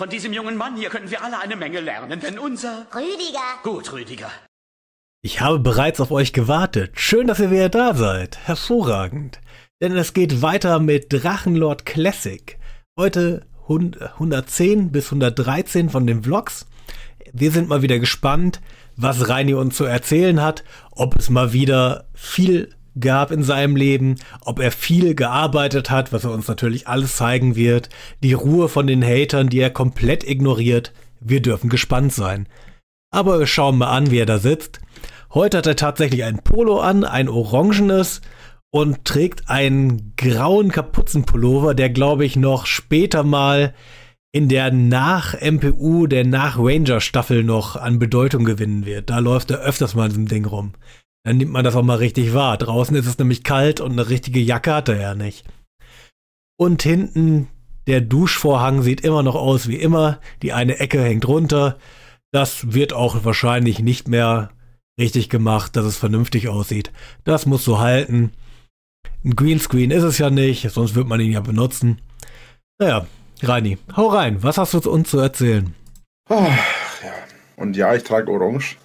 Von diesem jungen Mann hier können wir alle eine Menge lernen, denn unser... Rüdiger. Gut, Rüdiger. Ich habe bereits auf euch gewartet. Schön, dass ihr wieder da seid. Hervorragend. Denn es geht weiter mit Drachenlord Classic. Heute 110 bis 113 von den Vlogs. Wir sind mal wieder gespannt, was Reini uns zu erzählen hat, ob es mal wieder viel gab in seinem Leben, ob er viel gearbeitet hat, was er uns natürlich alles zeigen wird, die Ruhe von den Hatern, die er komplett ignoriert. Wir dürfen gespannt sein. Aber wir schauen mal an, wie er da sitzt. Heute hat er tatsächlich ein Polo an, ein orangenes und trägt einen grauen Kapuzenpullover, der glaube ich noch später mal in der Nach-MPU, der Nach-Ranger-Staffel noch an Bedeutung gewinnen wird. Da läuft er öfters mal in diesem Ding rum. Dann nimmt man das auch mal richtig wahr. Draußen ist es nämlich kalt und eine richtige Jacke hat er ja nicht. Und hinten der Duschvorhang sieht immer noch aus wie immer. Die eine Ecke hängt runter. Das wird auch wahrscheinlich nicht mehr richtig gemacht, dass es vernünftig aussieht. Das muss so halten. Ein Greenscreen ist es ja nicht, sonst würde man ihn ja benutzen. Naja, Reini, hau rein. Was hast du uns zu erzählen? Oh, ja. Und ja, ich trage Orange.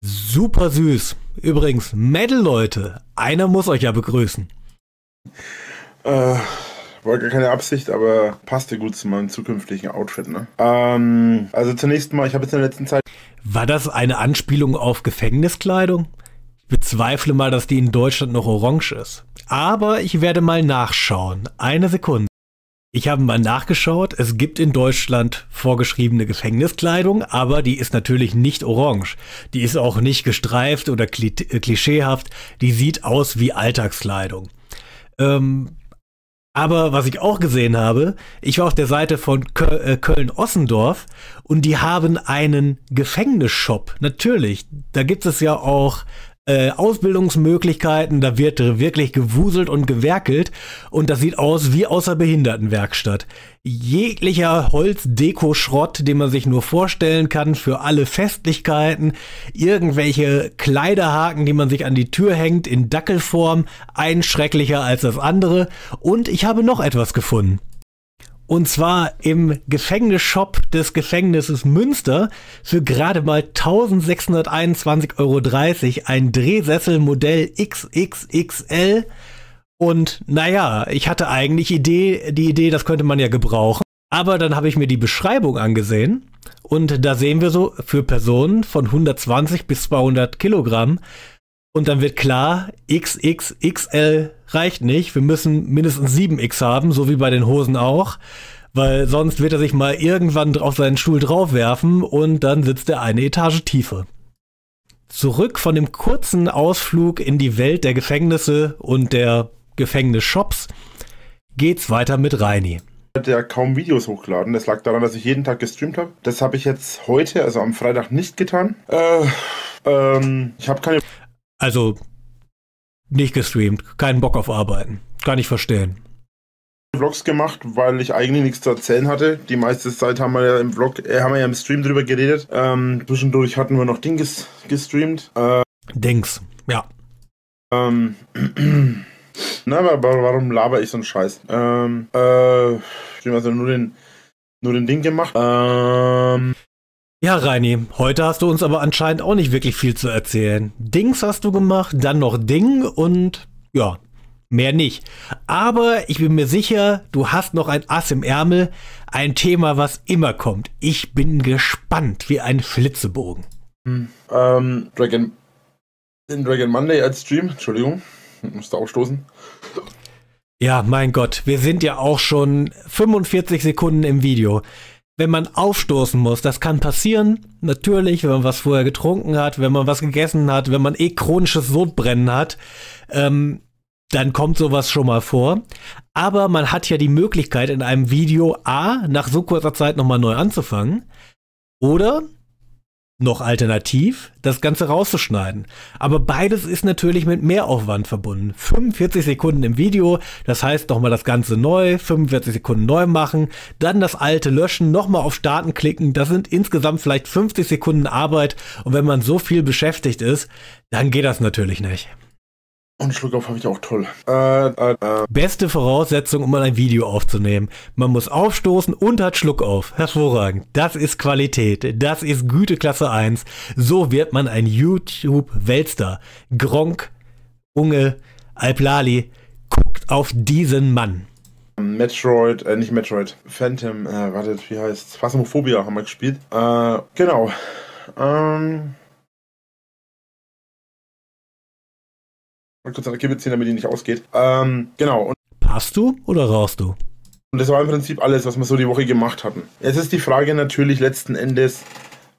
Super süß. Übrigens, Metal-Leute, einer muss euch ja begrüßen. Äh, war gar keine Absicht, aber passte gut zu meinem zukünftigen Outfit, ne? Ähm, also zunächst mal, ich habe jetzt in der letzten Zeit. War das eine Anspielung auf Gefängniskleidung? Ich bezweifle mal, dass die in Deutschland noch orange ist. Aber ich werde mal nachschauen. Eine Sekunde. Ich habe mal nachgeschaut, es gibt in Deutschland vorgeschriebene Gefängniskleidung, aber die ist natürlich nicht orange. Die ist auch nicht gestreift oder äh, klischeehaft, die sieht aus wie Alltagskleidung. Ähm, aber was ich auch gesehen habe, ich war auf der Seite von äh, Köln-Ossendorf und die haben einen Gefängnisshop, natürlich. Da gibt es ja auch äh, Ausbildungsmöglichkeiten, da wird wirklich gewuselt und gewerkelt und das sieht aus wie aus der Behindertenwerkstatt. Jeglicher Holzdeko-Schrott, den man sich nur vorstellen kann für alle Festlichkeiten, irgendwelche Kleiderhaken, die man sich an die Tür hängt in Dackelform, ein schrecklicher als das andere und ich habe noch etwas gefunden. Und zwar im Gefängnisshop des Gefängnisses Münster für gerade mal 1621,30 Euro ein Drehsessel Modell XXXL. Und naja, ich hatte eigentlich Idee, die Idee, das könnte man ja gebrauchen. Aber dann habe ich mir die Beschreibung angesehen und da sehen wir so für Personen von 120 bis 200 Kilogramm und dann wird klar, XXXL reicht nicht. Wir müssen mindestens 7X haben, so wie bei den Hosen auch. Weil sonst wird er sich mal irgendwann auf seinen Stuhl draufwerfen und dann sitzt er eine Etage tiefer. Zurück von dem kurzen Ausflug in die Welt der Gefängnisse und der Gefängnisshops geht's weiter mit Reini ja kaum Videos hochgeladen. Das lag daran, dass ich jeden Tag gestreamt habe. Das habe ich jetzt heute, also am Freitag, nicht getan. Äh, ähm, ich habe keine. Also nicht gestreamt, keinen Bock auf Arbeiten. Kann ich verstehen. Vlogs gemacht, weil ich eigentlich nichts zu erzählen hatte. Die meiste Zeit haben wir ja im Vlog, äh, haben wir ja im Stream drüber geredet. Ähm, zwischendurch hatten wir noch Dings gestreamt. Äh, Dings, ja. Ähm, na, aber warum laber ich so einen Scheiß? Ähm, äh, ich also nur den, nur den Ding gemacht. Ähm, ja, Reini, heute hast du uns aber anscheinend auch nicht wirklich viel zu erzählen. Dings hast du gemacht, dann noch Ding und ja, mehr nicht. Aber ich bin mir sicher, du hast noch ein Ass im Ärmel, ein Thema, was immer kommt. Ich bin gespannt wie ein Flitzebogen. Hm. Ähm, Dragon, in Dragon Monday als Stream, Entschuldigung, musste aufstoßen. Ja, mein Gott, wir sind ja auch schon 45 Sekunden im Video wenn man aufstoßen muss. Das kann passieren, natürlich, wenn man was vorher getrunken hat, wenn man was gegessen hat, wenn man eh chronisches Sodbrennen hat, ähm, dann kommt sowas schon mal vor. Aber man hat ja die Möglichkeit, in einem Video A nach so kurzer Zeit nochmal neu anzufangen. Oder noch alternativ, das Ganze rauszuschneiden. Aber beides ist natürlich mit Mehraufwand verbunden. 45 Sekunden im Video, das heißt nochmal das Ganze neu, 45 Sekunden neu machen, dann das alte löschen, nochmal auf Starten klicken, das sind insgesamt vielleicht 50 Sekunden Arbeit und wenn man so viel beschäftigt ist, dann geht das natürlich nicht. Und oh, Schluck auf habe ich auch toll. Äh, äh, äh. Beste Voraussetzung, um mal ein Video aufzunehmen. Man muss aufstoßen und hat Schluck auf. Hervorragend. Das ist Qualität. Das ist Güteklasse 1. So wird man ein YouTube-Weltstar. Gronk, Unge, Alplali. Guckt auf diesen Mann. Metroid, äh, nicht Metroid, Phantom, äh, wartet, wie heißt's? Phasmophobia haben wir gespielt. Äh, genau. Ähm. mal kurz an der Kippe ziehen, damit die nicht ausgeht. Ähm, genau. Und Passt du oder rauchst du? Und das war im Prinzip alles, was wir so die Woche gemacht hatten. Jetzt ist die Frage natürlich letzten Endes,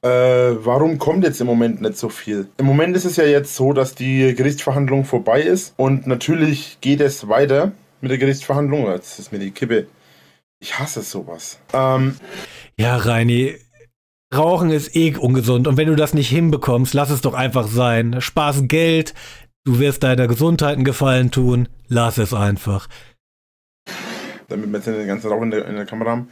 äh, warum kommt jetzt im Moment nicht so viel? Im Moment ist es ja jetzt so, dass die Gerichtsverhandlung vorbei ist und natürlich geht es weiter mit der Gerichtsverhandlung. Oh, jetzt ist mir die Kippe. Ich hasse sowas. Ähm, ja, Reini, Rauchen ist eh ungesund und wenn du das nicht hinbekommst, lass es doch einfach sein. Spaß Geld, Du wirst deiner Gesundheit einen Gefallen tun. Lass es einfach. Damit wir jetzt den ganzen Rauch in der, in der Kamera haben.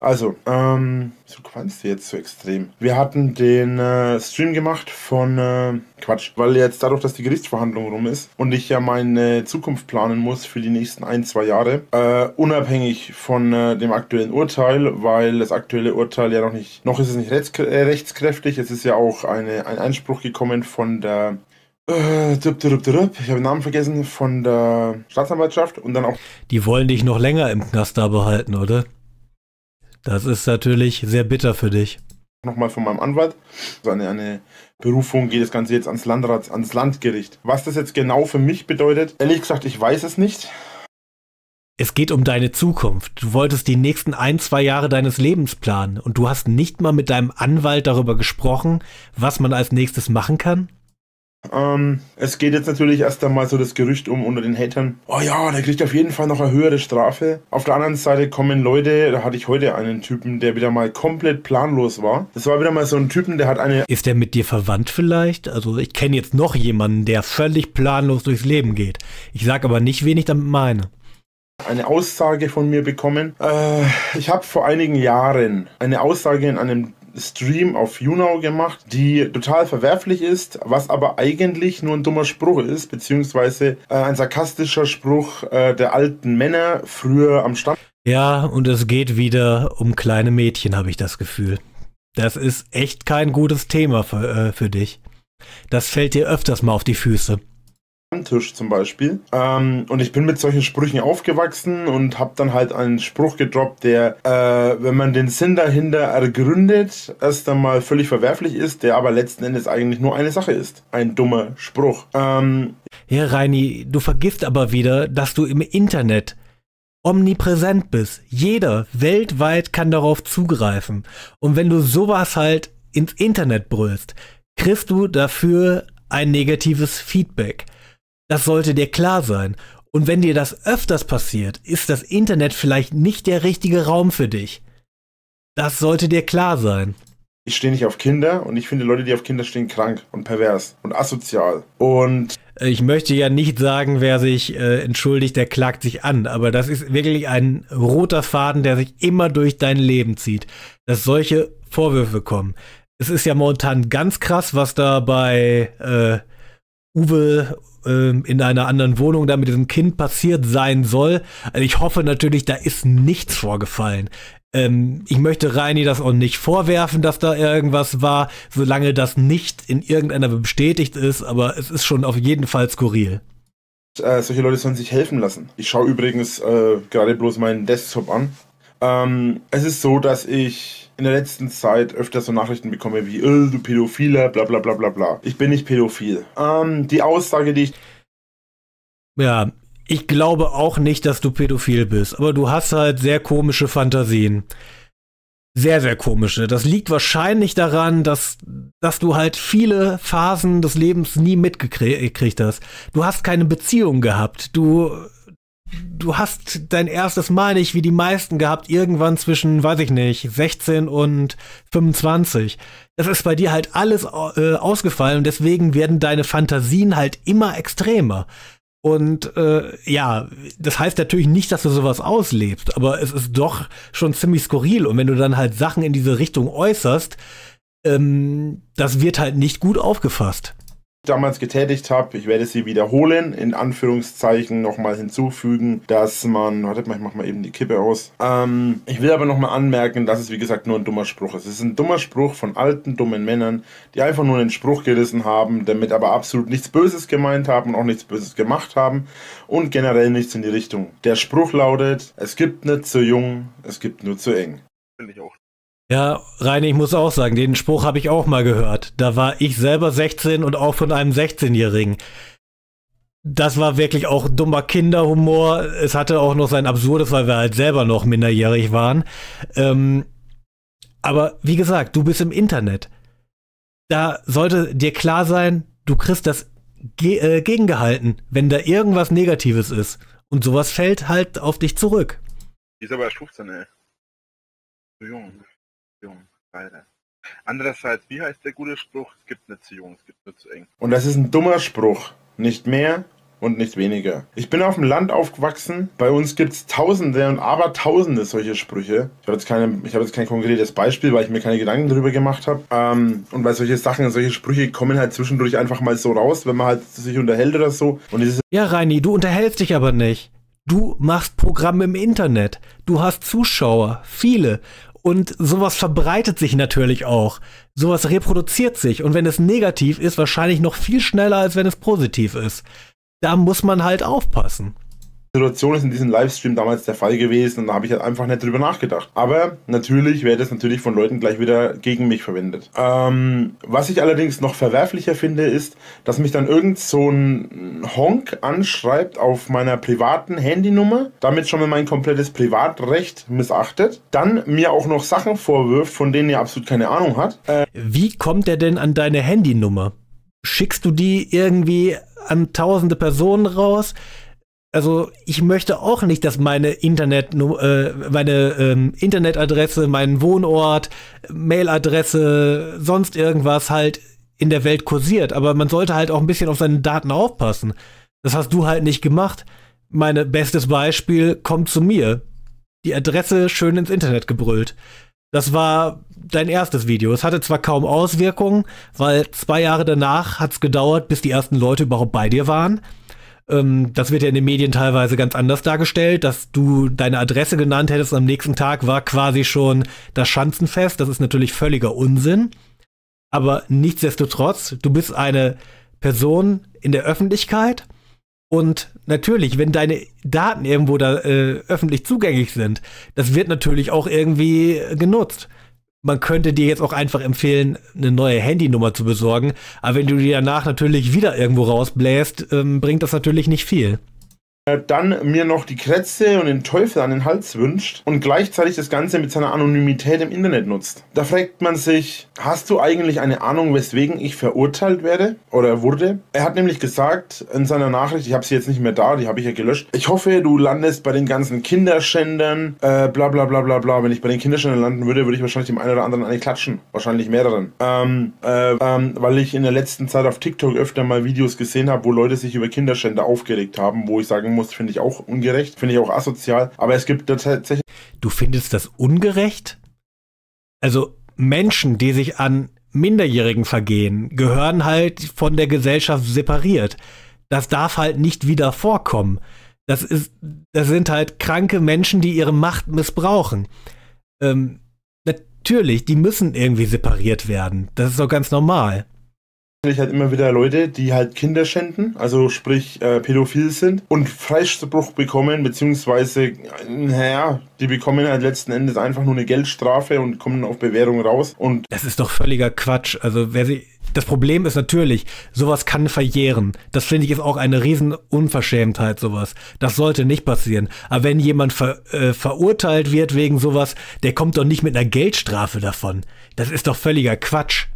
Also, ähm, so quantst du jetzt so extrem. Wir hatten den äh, Stream gemacht von äh, Quatsch, weil jetzt dadurch, dass die Gerichtsverhandlung rum ist und ich ja meine Zukunft planen muss für die nächsten ein, zwei Jahre, äh, unabhängig von äh, dem aktuellen Urteil, weil das aktuelle Urteil ja noch nicht, noch ist es nicht äh, rechtskräftig, es ist ja auch eine, ein Einspruch gekommen von der äh, ich habe den Namen vergessen von der Staatsanwaltschaft und dann auch. Die wollen dich noch länger im Knast da behalten, oder? Das ist natürlich sehr bitter für dich. Nochmal von meinem Anwalt. Also eine, eine Berufung geht das Ganze jetzt ans, Landrat, ans Landgericht. Was das jetzt genau für mich bedeutet, ehrlich gesagt, ich weiß es nicht. Es geht um deine Zukunft. Du wolltest die nächsten ein, zwei Jahre deines Lebens planen und du hast nicht mal mit deinem Anwalt darüber gesprochen, was man als nächstes machen kann? Ähm, es geht jetzt natürlich erst einmal so das Gerücht um unter den Hatern. Oh ja, der kriegt auf jeden Fall noch eine höhere Strafe. Auf der anderen Seite kommen Leute, da hatte ich heute einen Typen, der wieder mal komplett planlos war. Das war wieder mal so ein Typen, der hat eine. Ist der mit dir verwandt vielleicht? Also ich kenne jetzt noch jemanden, der völlig planlos durchs Leben geht. Ich sage aber nicht, wen ich damit meine eine Aussage von mir bekommen. Äh, ich habe vor einigen Jahren eine Aussage in einem Stream auf YouNow gemacht, die total verwerflich ist, was aber eigentlich nur ein dummer Spruch ist, beziehungsweise äh, ein sarkastischer Spruch äh, der alten Männer früher am Stamm. Ja, und es geht wieder um kleine Mädchen, habe ich das Gefühl. Das ist echt kein gutes Thema für, äh, für dich. Das fällt dir öfters mal auf die Füße. Tisch zum Beispiel. Ähm, und ich bin mit solchen Sprüchen aufgewachsen und habe dann halt einen Spruch gedroppt, der, äh, wenn man den Sinn dahinter ergründet, erst einmal völlig verwerflich ist, der aber letzten Endes eigentlich nur eine Sache ist. Ein dummer Spruch. Ähm, ja, Reini, du vergisst aber wieder, dass du im Internet omnipräsent bist. Jeder weltweit kann darauf zugreifen. Und wenn du sowas halt ins Internet brüllst, kriegst du dafür ein negatives Feedback. Das sollte dir klar sein. Und wenn dir das öfters passiert, ist das Internet vielleicht nicht der richtige Raum für dich. Das sollte dir klar sein. Ich stehe nicht auf Kinder und ich finde Leute, die auf Kinder stehen, krank und pervers und asozial. Und ich möchte ja nicht sagen, wer sich äh, entschuldigt, der klagt sich an, aber das ist wirklich ein roter Faden, der sich immer durch dein Leben zieht, dass solche Vorwürfe kommen. Es ist ja momentan ganz krass, was da bei äh, Uwe ähm, in einer anderen Wohnung da mit diesem Kind passiert sein soll. Also ich hoffe natürlich, da ist nichts vorgefallen. Ähm, ich möchte Reini das auch nicht vorwerfen, dass da irgendwas war, solange das nicht in irgendeiner bestätigt ist, aber es ist schon auf jeden Fall skurril. Äh, solche Leute sollen sich helfen lassen. Ich schaue übrigens äh, gerade bloß meinen Desktop an. Ähm, es ist so, dass ich in der letzten Zeit öfter so Nachrichten bekomme wie, oh, du Pädophiler, bla bla bla bla bla. Ich bin nicht pädophil. Ähm, die Aussage, die ich. Ja, ich glaube auch nicht, dass du pädophil bist, aber du hast halt sehr komische Fantasien. Sehr, sehr komische. Das liegt wahrscheinlich daran, dass, dass du halt viele Phasen des Lebens nie mitgekriegt hast. Du hast keine Beziehung gehabt. Du du hast dein erstes Mal nicht wie die meisten gehabt, irgendwann zwischen, weiß ich nicht, 16 und 25. Das ist bei dir halt alles äh, ausgefallen und deswegen werden deine Fantasien halt immer extremer. Und äh, ja, das heißt natürlich nicht, dass du sowas auslebst, aber es ist doch schon ziemlich skurril. Und wenn du dann halt Sachen in diese Richtung äußerst, ähm, das wird halt nicht gut aufgefasst damals getätigt habe. Ich werde sie wiederholen, in Anführungszeichen nochmal hinzufügen, dass man. Wartet mal, ich mach mal eben die Kippe aus. Ähm, ich will aber nochmal anmerken, dass es wie gesagt nur ein dummer Spruch ist. Es ist ein dummer Spruch von alten, dummen Männern, die einfach nur einen Spruch gerissen haben, damit aber absolut nichts Böses gemeint haben und auch nichts Böses gemacht haben und generell nichts in die Richtung. Der Spruch lautet: Es gibt nicht zu jung, es gibt nur zu eng. Finde ich auch ja, Reine, ich muss auch sagen, den Spruch habe ich auch mal gehört. Da war ich selber 16 und auch von einem 16-Jährigen. Das war wirklich auch dummer Kinderhumor. Es hatte auch noch sein Absurdes, weil wir halt selber noch minderjährig waren. Ähm, aber wie gesagt, du bist im Internet. Da sollte dir klar sein, du kriegst das ge äh, gegengehalten, wenn da irgendwas Negatives ist. Und sowas fällt halt auf dich zurück. Ist aber 15, ey. So Jung. Jung, beides. Andererseits, wie heißt der gute Spruch? Es gibt eine zu es gibt nur zu eng. Und das ist ein dummer Spruch. Nicht mehr und nicht weniger. Ich bin auf dem Land aufgewachsen. Bei uns gibt es Tausende und Abertausende solcher Sprüche. Ich habe jetzt, hab jetzt kein konkretes Beispiel, weil ich mir keine Gedanken darüber gemacht habe. Ähm, und weil solche Sachen, solche Sprüche kommen halt zwischendurch einfach mal so raus, wenn man halt sich unterhält oder so. ja, Reini, du unterhältst dich aber nicht. Du machst Programme im Internet. Du hast Zuschauer, viele. Und sowas verbreitet sich natürlich auch. Sowas reproduziert sich. Und wenn es negativ ist, wahrscheinlich noch viel schneller, als wenn es positiv ist. Da muss man halt aufpassen. Situation ist in diesem Livestream damals der Fall gewesen und da habe ich halt einfach nicht drüber nachgedacht. Aber natürlich wäre das natürlich von Leuten gleich wieder gegen mich verwendet. Ähm, was ich allerdings noch verwerflicher finde, ist, dass mich dann irgend so ein Honk anschreibt auf meiner privaten Handynummer, damit schon mal mein komplettes Privatrecht missachtet, dann mir auch noch Sachen vorwirft, von denen er absolut keine Ahnung hat. Äh Wie kommt er denn an deine Handynummer? Schickst du die irgendwie an tausende Personen raus? also ich möchte auch nicht, dass meine Internet, äh, meine ähm, Internetadresse, mein Wohnort, Mailadresse, sonst irgendwas halt in der Welt kursiert. Aber man sollte halt auch ein bisschen auf seine Daten aufpassen. Das hast du halt nicht gemacht. Mein bestes Beispiel kommt zu mir. Die Adresse schön ins Internet gebrüllt. Das war dein erstes Video. Es hatte zwar kaum Auswirkungen, weil zwei Jahre danach hat es gedauert, bis die ersten Leute überhaupt bei dir waren. Ähm, das wird ja in den Medien teilweise ganz anders dargestellt, dass du deine Adresse genannt hättest und am nächsten Tag war quasi schon das Schanzenfest. Das ist natürlich völliger Unsinn. Aber nichtsdestotrotz, du bist eine Person in der Öffentlichkeit. Und natürlich, wenn deine Daten irgendwo da äh, öffentlich zugänglich sind, das wird natürlich auch irgendwie genutzt man könnte dir jetzt auch einfach empfehlen, eine neue Handynummer zu besorgen. Aber wenn du die danach natürlich wieder irgendwo rausbläst, ähm, bringt das natürlich nicht viel. Äh, dann mir noch die Krätze und den Teufel an den Hals wünscht und gleichzeitig das Ganze mit seiner Anonymität im Internet nutzt. Da fragt man sich, hast du eigentlich eine Ahnung, weswegen ich verurteilt werde oder wurde? Er hat nämlich gesagt in seiner Nachricht, ich habe sie jetzt nicht mehr da, die habe ich ja gelöscht, ich hoffe, du landest bei den ganzen Kinderschändern, äh, bla bla bla bla bla. Wenn ich bei den Kinderschändern landen würde, würde ich wahrscheinlich dem einen oder anderen eine klatschen. Wahrscheinlich mehreren. Ähm, äh, ähm, weil ich in der letzten Zeit auf TikTok öfter mal Videos gesehen habe, wo Leute sich über Kinderschänder aufgeregt haben, wo ich sagen muss, muss, finde ich auch ungerecht, finde ich auch asozial. Aber es gibt tatsächlich. Du findest das ungerecht? Also Menschen, die sich an Minderjährigen vergehen, gehören halt von der Gesellschaft separiert. Das darf halt nicht wieder vorkommen. Das ist, das sind halt kranke Menschen, die ihre Macht missbrauchen. Ähm, natürlich, die müssen irgendwie separiert werden. Das ist doch ganz normal ich halt immer wieder Leute, die halt Kinder schänden, also sprich äh, pädophil sind und Freispruch bekommen, beziehungsweise, naja, die bekommen halt letzten Endes einfach nur eine Geldstrafe und kommen auf Bewährung raus. Und das ist doch völliger Quatsch. Also wer sie. Das Problem ist natürlich, sowas kann verjähren. Das finde ich ist auch eine riesen Unverschämtheit, sowas. Das sollte nicht passieren. Aber wenn jemand ver, äh, verurteilt wird wegen sowas, der kommt doch nicht mit einer Geldstrafe davon. Das ist doch völliger Quatsch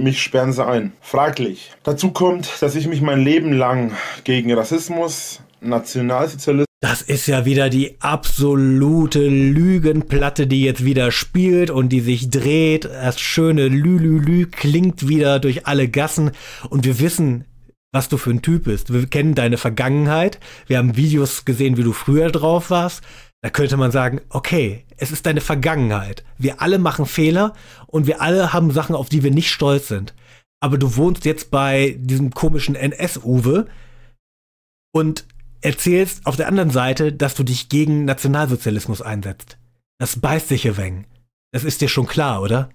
mich sperren sie ein. Fraglich. Dazu kommt, dass ich mich mein Leben lang gegen Rassismus, Nationalsozialismus. Das ist ja wieder die absolute Lügenplatte, die jetzt wieder spielt und die sich dreht. Das schöne Lü-Lü-Lü klingt wieder durch alle Gassen. Und wir wissen, was du für ein Typ bist. Wir kennen deine Vergangenheit. Wir haben Videos gesehen, wie du früher drauf warst. Da könnte man sagen, okay, es ist deine Vergangenheit. Wir alle machen Fehler und wir alle haben Sachen, auf die wir nicht stolz sind. Aber du wohnst jetzt bei diesem komischen NS-Uwe und erzählst auf der anderen Seite, dass du dich gegen Nationalsozialismus einsetzt. Das beißt sich hier weg. Das ist dir schon klar, oder?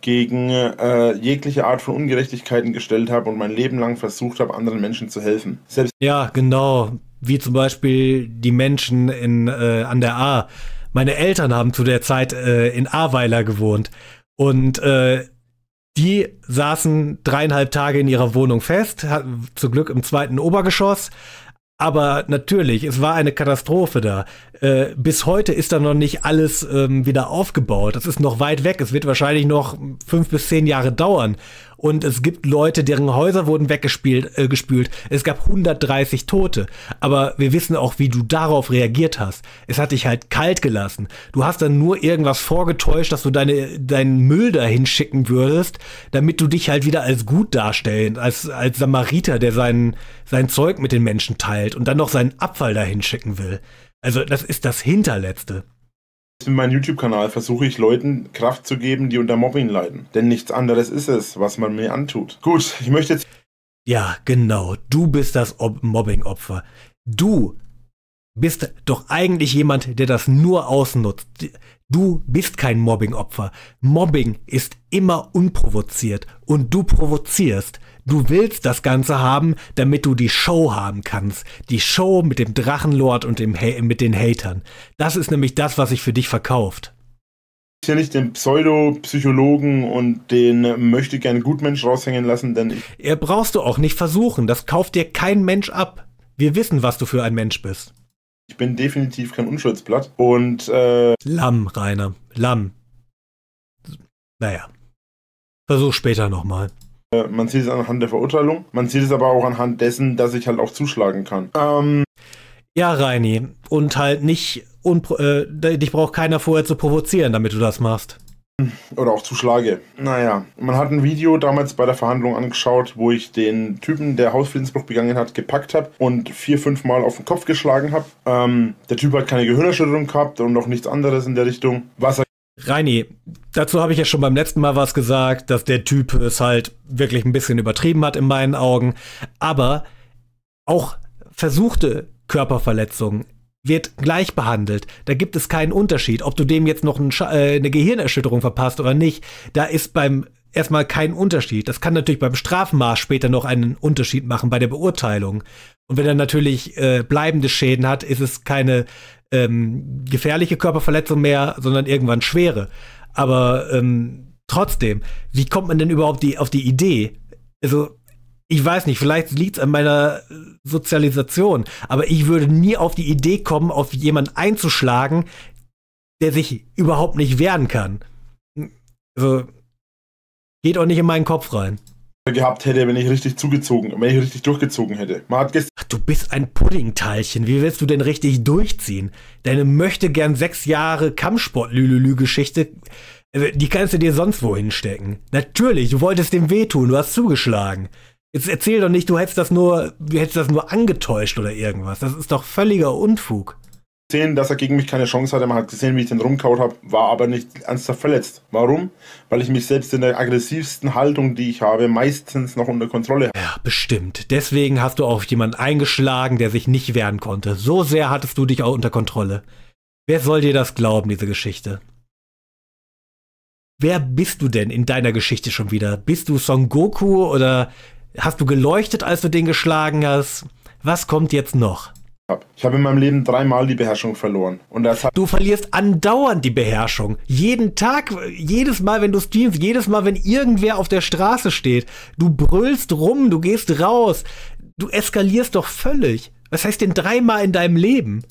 gegen äh, jegliche Art von Ungerechtigkeiten gestellt habe und mein Leben lang versucht habe, anderen Menschen zu helfen. Selbst ja, genau wie zum Beispiel die Menschen in, äh, an der A. Meine Eltern haben zu der Zeit äh, in Ahrweiler gewohnt und äh, die saßen dreieinhalb Tage in ihrer Wohnung fest, hatten zu Glück im zweiten Obergeschoss. Aber natürlich, es war eine Katastrophe da. Äh, bis heute ist da noch nicht alles ähm, wieder aufgebaut. Das ist noch weit weg. Es wird wahrscheinlich noch fünf bis zehn Jahre dauern und es gibt Leute, deren Häuser wurden weggespült. Äh, gespült. Es gab 130 Tote. Aber wir wissen auch, wie du darauf reagiert hast. Es hat dich halt kalt gelassen. Du hast dann nur irgendwas vorgetäuscht, dass du deine, deinen Müll dahin schicken würdest, damit du dich halt wieder als gut darstellen, als, als Samariter, der sein, sein Zeug mit den Menschen teilt und dann noch seinen Abfall dahin schicken will. Also das ist das Hinterletzte. Mit meinem YouTube-Kanal versuche ich Leuten Kraft zu geben, die unter Mobbing leiden. Denn nichts anderes ist es, was man mir antut. Gut, ich möchte jetzt. Ja, genau. Du bist das Mobbing-Opfer. Du bist doch eigentlich jemand, der das nur ausnutzt. Du bist kein Mobbing-Opfer. Mobbing ist immer unprovoziert und du provozierst. Du willst das Ganze haben, damit du die Show haben kannst. Die Show mit dem Drachenlord und dem ha mit den Hatern. Das ist nämlich das, was sich für dich verkauft. Ich nicht den Pseudo-Psychologen und den möchte gerne Gutmensch raushängen lassen, denn. Er brauchst du auch nicht versuchen. Das kauft dir kein Mensch ab. Wir wissen, was du für ein Mensch bist. Ich bin definitiv kein Unschuldsblatt und. Äh Lamm, Rainer. Lamm. Naja. Versuch später nochmal. Äh, man sieht es anhand der Verurteilung. Man sieht es aber auch anhand dessen, dass ich halt auch zuschlagen kann. Ähm ja, Reini. Und halt nicht, äh, dich braucht keiner vorher zu provozieren, damit du das machst. Oder auch Zuschlage. Naja, man hat ein Video damals bei der Verhandlung angeschaut, wo ich den Typen, der Hausfriedensbruch begangen hat, gepackt habe und vier, fünf Mal auf den Kopf geschlagen habe. Ähm, der Typ hat keine Gehirnerschütterung gehabt und noch nichts anderes in der Richtung. Was er Reini, dazu habe ich ja schon beim letzten Mal was gesagt, dass der Typ es halt wirklich ein bisschen übertrieben hat in meinen Augen. Aber auch versuchte Körperverletzung wird gleich behandelt. Da gibt es keinen Unterschied, ob du dem jetzt noch äh, eine Gehirnerschütterung verpasst oder nicht. Da ist beim erstmal kein Unterschied. Das kann natürlich beim Strafmaß später noch einen Unterschied machen bei der Beurteilung. Und wenn er natürlich äh, bleibende Schäden hat, ist es keine ähm, gefährliche Körperverletzung mehr, sondern irgendwann schwere. Aber ähm, trotzdem, wie kommt man denn überhaupt die, auf die Idee? Also, ich weiß nicht, vielleicht liegt es an meiner Sozialisation, aber ich würde nie auf die Idee kommen, auf jemanden einzuschlagen, der sich überhaupt nicht wehren kann. Also, geht auch nicht in meinen Kopf rein gehabt hätte, wenn ich richtig zugezogen, wenn ich richtig durchgezogen hätte. Man hat Ach, du bist ein Puddingteilchen. Wie willst du denn richtig durchziehen? Deine möchte gern sechs Jahre Kampfsport-Lülülü-Geschichte, äh, die kannst du dir sonst wo hinstecken. Natürlich, du wolltest dem wehtun, du hast zugeschlagen. Jetzt erzähl doch nicht, du hättest das nur, du hättest das nur angetäuscht oder irgendwas. Das ist doch völliger Unfug gesehen, dass er gegen mich keine Chance hatte. Man hat gesehen, wie ich den rumkaut habe, war aber nicht ernsthaft verletzt. Warum? Weil ich mich selbst in der aggressivsten Haltung, die ich habe, meistens noch unter Kontrolle habe. Ja, bestimmt. Deswegen hast du auf jemanden eingeschlagen, der sich nicht wehren konnte. So sehr hattest du dich auch unter Kontrolle. Wer soll dir das glauben, diese Geschichte? Wer bist du denn in deiner Geschichte schon wieder? Bist du Son Goku oder hast du geleuchtet, als du den geschlagen hast? Was kommt jetzt noch? habe. Ich habe in meinem Leben dreimal die Beherrschung verloren. Und das hat du verlierst andauernd die Beherrschung. Jeden Tag, jedes Mal, wenn du streamst, jedes Mal, wenn irgendwer auf der Straße steht. Du brüllst rum, du gehst raus. Du eskalierst doch völlig. Was heißt denn dreimal in deinem Leben?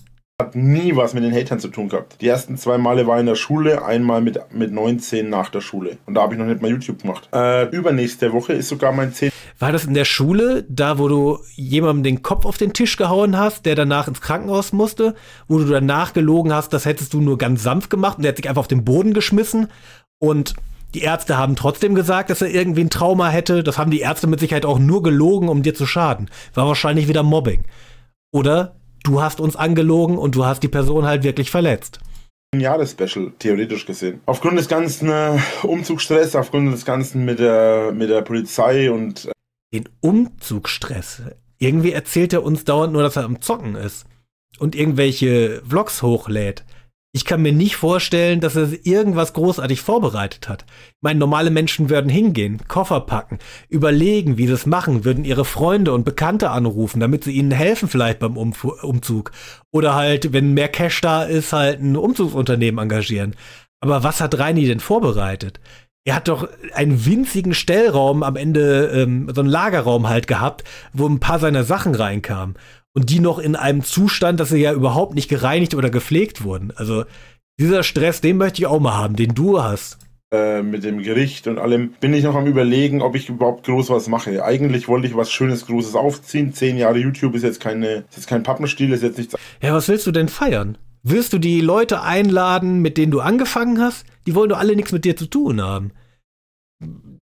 hat nie was mit den Hatern zu tun gehabt. Die ersten zwei Male war in der Schule, einmal mit, mit 19 nach der Schule. Und da habe ich noch nicht mal YouTube gemacht. Äh, übernächste Woche ist sogar mein 10. War das in der Schule, da wo du jemandem den Kopf auf den Tisch gehauen hast, der danach ins Krankenhaus musste, wo du danach gelogen hast, das hättest du nur ganz sanft gemacht und der hat sich einfach auf den Boden geschmissen und die Ärzte haben trotzdem gesagt, dass er irgendwie ein Trauma hätte. Das haben die Ärzte mit Sicherheit auch nur gelogen, um dir zu schaden. War wahrscheinlich wieder Mobbing. Oder du hast uns angelogen und du hast die Person halt wirklich verletzt. Ein Jahresspecial, theoretisch gesehen. Aufgrund des ganzen äh, Umzugsstress, aufgrund des ganzen mit der, mit der Polizei und. Äh Den Umzugsstress. Irgendwie erzählt er uns dauernd nur, dass er am Zocken ist und irgendwelche Vlogs hochlädt. Ich kann mir nicht vorstellen, dass er irgendwas großartig vorbereitet hat. Ich meine, normale Menschen würden hingehen, Koffer packen, überlegen, wie sie es machen, würden ihre Freunde und Bekannte anrufen, damit sie ihnen helfen vielleicht beim Umf Umzug. Oder halt, wenn mehr Cash da ist, halt ein Umzugsunternehmen engagieren. Aber was hat Reini denn vorbereitet? Er hat doch einen winzigen Stellraum am Ende, ähm, so einen Lagerraum halt gehabt, wo ein paar seiner Sachen reinkamen und die noch in einem Zustand, dass sie ja überhaupt nicht gereinigt oder gepflegt wurden. Also dieser Stress, den möchte ich auch mal haben, den du hast. Äh, mit dem Gericht und allem bin ich noch am überlegen, ob ich überhaupt groß was mache. Eigentlich wollte ich was Schönes, Großes aufziehen. Zehn Jahre YouTube ist jetzt keine, ist jetzt kein Pappenstiel, ist jetzt nichts. Ja, was willst du denn feiern? Willst du die Leute einladen, mit denen du angefangen hast? Die wollen doch alle nichts mit dir zu tun haben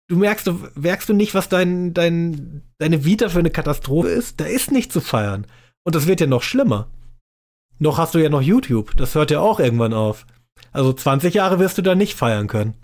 du merkst, du merkst du nicht, was dein, dein, deine Vita für eine Katastrophe ist? Da ist nichts zu feiern. Und das wird ja noch schlimmer. Noch hast du ja noch YouTube. Das hört ja auch irgendwann auf. Also 20 Jahre wirst du da nicht feiern können.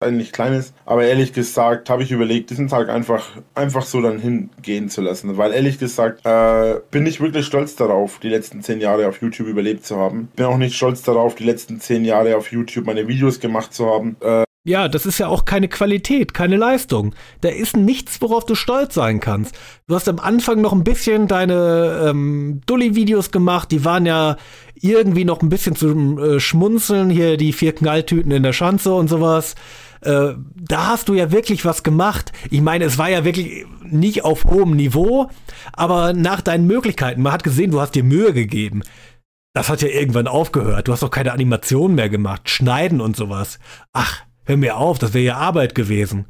Eigentlich kleines, aber ehrlich gesagt habe ich überlegt, diesen Tag einfach, einfach so dann hingehen zu lassen. Weil ehrlich gesagt äh, bin ich wirklich stolz darauf, die letzten 10 Jahre auf YouTube überlebt zu haben. Bin auch nicht stolz darauf, die letzten 10 Jahre auf YouTube meine Videos gemacht zu haben. Äh, ja, das ist ja auch keine Qualität, keine Leistung. Da ist nichts, worauf du stolz sein kannst. Du hast am Anfang noch ein bisschen deine ähm, Dulli-Videos gemacht, die waren ja irgendwie noch ein bisschen zum äh, Schmunzeln, hier die vier Knalltüten in der Schanze und sowas. Äh, da hast du ja wirklich was gemacht. Ich meine, es war ja wirklich nicht auf hohem Niveau, aber nach deinen Möglichkeiten. Man hat gesehen, du hast dir Mühe gegeben. Das hat ja irgendwann aufgehört. Du hast auch keine Animationen mehr gemacht, Schneiden und sowas. Ach, Hör mir auf, das wäre ja Arbeit gewesen.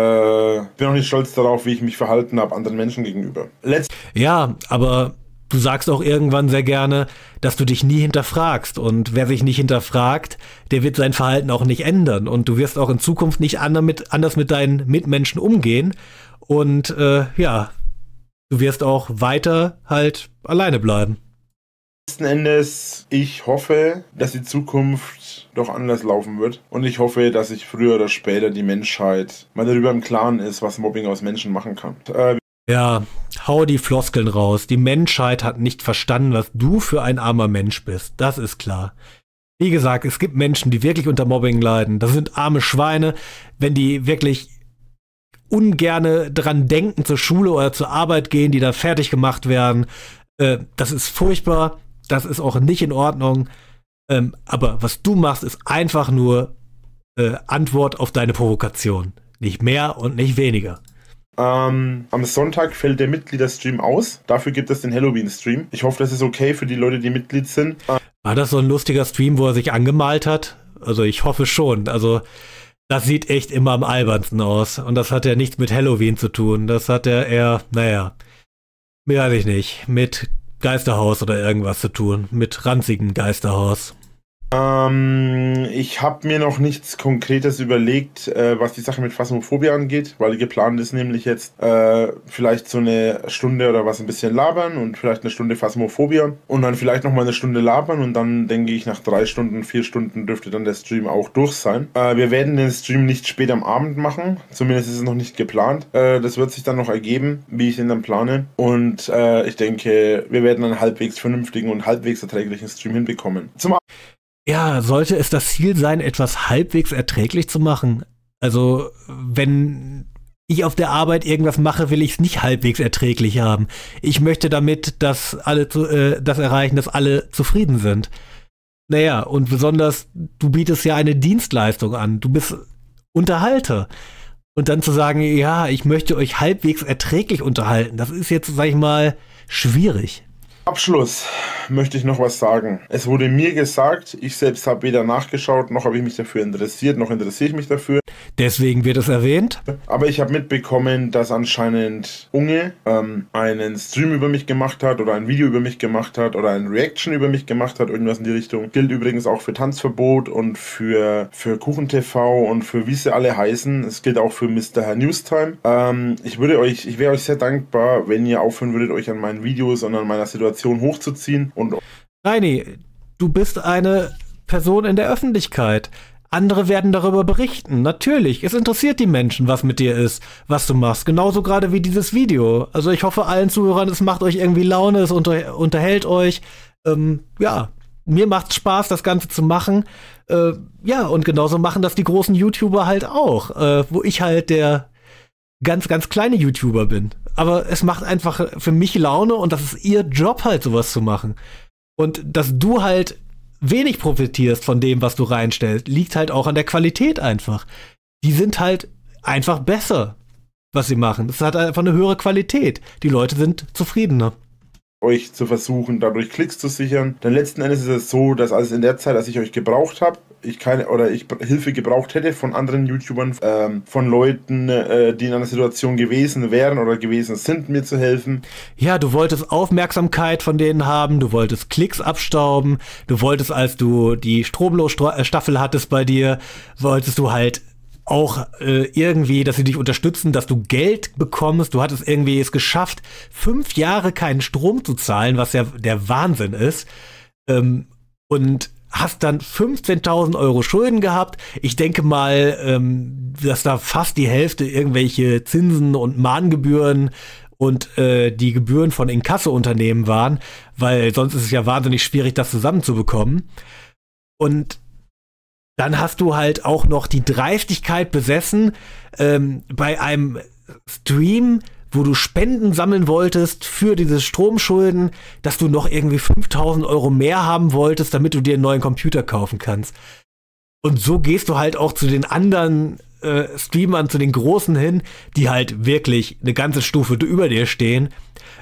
Äh, bin auch nicht stolz darauf, wie ich mich verhalten habe anderen Menschen gegenüber. Letzt ja, aber du sagst auch irgendwann sehr gerne, dass du dich nie hinterfragst. Und wer sich nicht hinterfragt, der wird sein Verhalten auch nicht ändern. Und du wirst auch in Zukunft nicht anders mit deinen Mitmenschen umgehen. Und äh, ja, du wirst auch weiter halt alleine bleiben letzten Endes, ich hoffe, dass die Zukunft doch anders laufen wird. Und ich hoffe, dass sich früher oder später die Menschheit mal darüber im Klaren ist, was Mobbing aus Menschen machen kann. Äh, ja, hau die Floskeln raus. Die Menschheit hat nicht verstanden, was du für ein armer Mensch bist. Das ist klar. Wie gesagt, es gibt Menschen, die wirklich unter Mobbing leiden. Das sind arme Schweine, wenn die wirklich ungerne dran denken, zur Schule oder zur Arbeit gehen, die da fertig gemacht werden. Äh, das ist furchtbar das ist auch nicht in Ordnung. Ähm, aber was du machst, ist einfach nur äh, Antwort auf deine Provokation. Nicht mehr und nicht weniger. Ähm, am Sonntag fällt der Mitgliederstream aus. Dafür gibt es den Halloween-Stream. Ich hoffe, das ist okay für die Leute, die Mitglied sind. Ähm War das so ein lustiger Stream, wo er sich angemalt hat? Also ich hoffe schon. Also das sieht echt immer am albernsten aus. Und das hat ja nichts mit Halloween zu tun. Das hat ja eher, naja, weiß ich nicht, mit Geisterhaus oder irgendwas zu tun, mit ranzigen Geisterhaus. Ähm, ich habe mir noch nichts Konkretes überlegt, äh, was die Sache mit Phasmophobie angeht, weil geplant ist nämlich jetzt äh, vielleicht so eine Stunde oder was ein bisschen labern und vielleicht eine Stunde Phasmophobie und dann vielleicht nochmal eine Stunde labern und dann denke ich nach drei Stunden, vier Stunden dürfte dann der Stream auch durch sein. Äh, wir werden den Stream nicht spät am Abend machen, zumindest ist es noch nicht geplant. Äh, das wird sich dann noch ergeben, wie ich ihn dann plane und äh, ich denke, wir werden einen halbwegs vernünftigen und halbwegs erträglichen Stream hinbekommen. Zum ja, sollte es das Ziel sein, etwas halbwegs erträglich zu machen? Also, wenn ich auf der Arbeit irgendwas mache, will ich es nicht halbwegs erträglich haben. Ich möchte damit, dass alle zu, äh, das erreichen, dass alle zufrieden sind. Naja, und besonders, du bietest ja eine Dienstleistung an. Du bist Unterhalter. Und dann zu sagen, ja, ich möchte euch halbwegs erträglich unterhalten, das ist jetzt, sag ich mal, schwierig. Abschluss möchte ich noch was sagen. Es wurde mir gesagt, ich selbst habe weder nachgeschaut, noch habe ich mich dafür interessiert, noch interessiere ich mich dafür. Deswegen wird es erwähnt. Aber ich habe mitbekommen, dass anscheinend Unge ähm, einen Stream über mich gemacht hat oder ein Video über mich gemacht hat oder ein Reaction über mich gemacht hat, irgendwas in die Richtung. Gilt übrigens auch für Tanzverbot und für, für KuchenTV und für wie sie alle heißen. Es gilt auch für Mr. Herr Newstime. Ähm, ich würde euch, ich wäre euch sehr dankbar, wenn ihr aufhören würdet, euch an meinen Videos und an meiner Situation Reputation hochzuziehen. Und Reini, du bist eine Person in der Öffentlichkeit. Andere werden darüber berichten. Natürlich. Es interessiert die Menschen, was mit dir ist, was du machst. Genauso gerade wie dieses Video. Also ich hoffe allen Zuhörern, es macht euch irgendwie Laune, es unter unterhält euch. Ähm, ja, mir macht Spaß, das Ganze zu machen. Äh, ja, und genauso machen das die großen YouTuber halt auch. Äh, wo ich halt der ganz, ganz kleine YouTuber bin. Aber es macht einfach für mich Laune und das ist ihr Job halt, sowas zu machen. Und dass du halt wenig profitierst von dem, was du reinstellst, liegt halt auch an der Qualität einfach. Die sind halt einfach besser, was sie machen. Es hat einfach eine höhere Qualität. Die Leute sind zufriedener euch zu versuchen, dadurch Klicks zu sichern. Denn letzten Endes ist es so, dass alles in der Zeit, als ich euch gebraucht habe, ich keine oder ich Hilfe gebraucht hätte von anderen YouTubern, ähm, von Leuten, äh, die in einer Situation gewesen wären oder gewesen sind, mir zu helfen. Ja, du wolltest Aufmerksamkeit von denen haben, du wolltest Klicks abstauben, du wolltest, als du die Stromlos-Staffel hattest bei dir, wolltest du halt auch äh, irgendwie, dass sie dich unterstützen, dass du Geld bekommst. Du hattest irgendwie es geschafft, fünf Jahre keinen Strom zu zahlen, was ja der Wahnsinn ist. Ähm, und hast dann 15.000 Euro Schulden gehabt. Ich denke mal, ähm, dass da fast die Hälfte irgendwelche Zinsen und Mahngebühren und äh, die Gebühren von Inkasso-Unternehmen waren, weil sonst ist es ja wahnsinnig schwierig, das zusammenzubekommen. Und dann hast du halt auch noch die Dreistigkeit besessen, ähm, bei einem Stream wo du Spenden sammeln wolltest für diese Stromschulden, dass du noch irgendwie 5000 Euro mehr haben wolltest, damit du dir einen neuen Computer kaufen kannst. Und so gehst du halt auch zu den anderen äh, Streamern, zu den Großen hin, die halt wirklich eine ganze Stufe über dir stehen.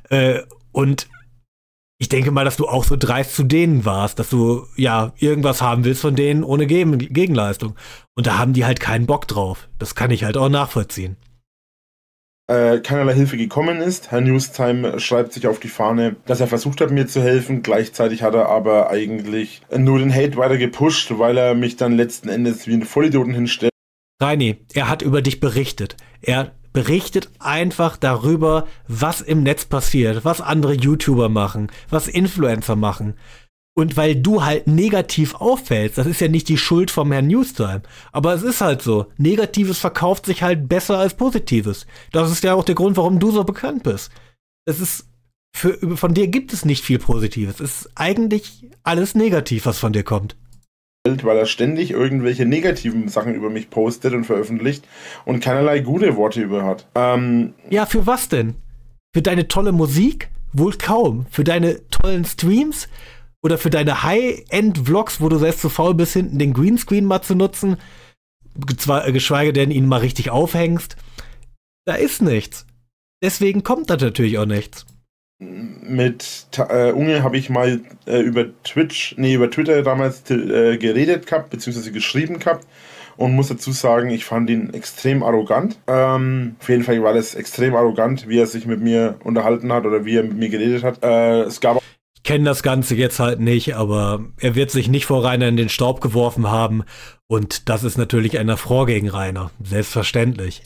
Äh, und ich denke mal, dass du auch so dreist zu denen warst, dass du ja irgendwas haben willst von denen ohne Gegenleistung. Und da haben die halt keinen Bock drauf. Das kann ich halt auch nachvollziehen äh, keinerlei Hilfe gekommen ist. Herr Newstime schreibt sich auf die Fahne, dass er versucht hat, mir zu helfen. Gleichzeitig hat er aber eigentlich nur den Hate weiter gepusht, weil er mich dann letzten Endes wie einen Vollidioten hinstellt. Reini, er hat über dich berichtet. Er berichtet einfach darüber, was im Netz passiert, was andere YouTuber machen, was Influencer machen. Und weil du halt negativ auffällst, das ist ja nicht die Schuld vom Herrn Newstime. Aber es ist halt so. Negatives verkauft sich halt besser als Positives. Das ist ja auch der Grund, warum du so bekannt bist. Es ist, für, von dir gibt es nicht viel Positives. Es ist eigentlich alles negativ, was von dir kommt. Weil er ständig irgendwelche negativen Sachen über mich postet und veröffentlicht und keinerlei gute Worte über hat. Ähm ja, für was denn? Für deine tolle Musik? Wohl kaum. Für deine tollen Streams? oder für deine High-End-Vlogs, wo du selbst zu faul bist, hinten den Greenscreen mal zu nutzen, äh, geschweige denn ihn mal richtig aufhängst, da ist nichts. Deswegen kommt da natürlich auch nichts. Mit äh, Unge habe ich mal äh, über Twitch, nee, über Twitter damals äh, geredet gehabt, beziehungsweise geschrieben gehabt und muss dazu sagen, ich fand ihn extrem arrogant. Ähm, auf jeden Fall war das extrem arrogant, wie er sich mit mir unterhalten hat oder wie er mit mir geredet hat. Äh, es gab auch kenne das Ganze jetzt halt nicht, aber er wird sich nicht vor Rainer in den Staub geworfen haben. Und das ist natürlich ein Affront gegen Rainer. Selbstverständlich